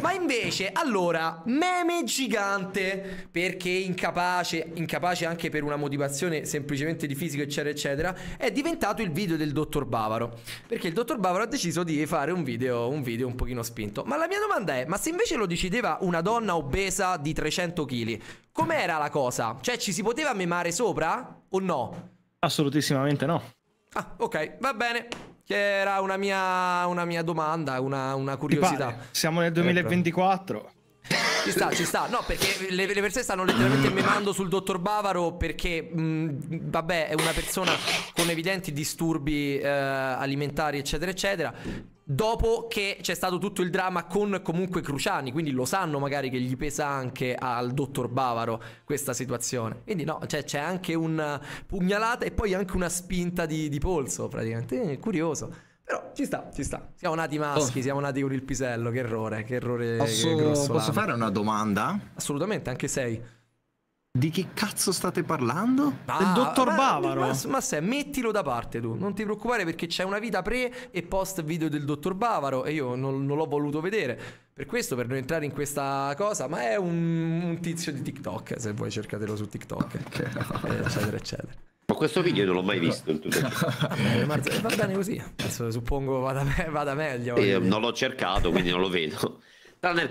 Ma invece, allora, meme gigante perché incapace, incapace anche per una motivazione semplicemente di fisico, eccetera, eccetera, è diventato il video del dottor Bavaro. Perché il dottor Bavaro ha deciso di fare un video un, video un pochino spinto. Ma la mia domanda è, ma se invece lo decideva una donna obesa di 300 kg, com'era la cosa? Cioè, ci si poteva memare sopra o no? Assolutissimamente no. Ah, ok, va bene. Che era una mia, una mia domanda, una, una curiosità. Siamo nel 2024. Ecco. Ci sta, ci sta. No, perché le, le persone stanno letteralmente mm. memando sul dottor Bavaro perché, mh, mm, vabbè, è una persona con evidenti disturbi eh, alimentari, eccetera, eccetera Dopo che c'è stato tutto il dramma con comunque Cruciani, quindi lo sanno magari che gli pesa anche al dottor Bavaro questa situazione. Quindi no, cioè c'è anche una pugnalata e poi anche una spinta di, di polso praticamente. È eh, curioso. Però ci sta, ci sta. Siamo nati maschi, oh. siamo nati con il pisello, che errore, che errore. Posso, che posso fare una domanda? Assolutamente, anche sei. Di che cazzo state parlando? Ah, Del dottor ma, Bavaro. Ma, ma se, mettilo da parte tu, non ti preoccupare perché c'è una vita pre e post video del dottor Bavaro e io non, non l'ho voluto vedere. Per questo, per non entrare in questa cosa, ma è un, un tizio di TikTok, se vuoi cercatelo su TikTok, okay. Eh, eccetera, eccetera. Ma questo video non l'ho mai visto. Eh, eh, va bene così, Penso, suppongo vada, vada meglio. Eh, non l'ho cercato, quindi non lo vedo. Tranne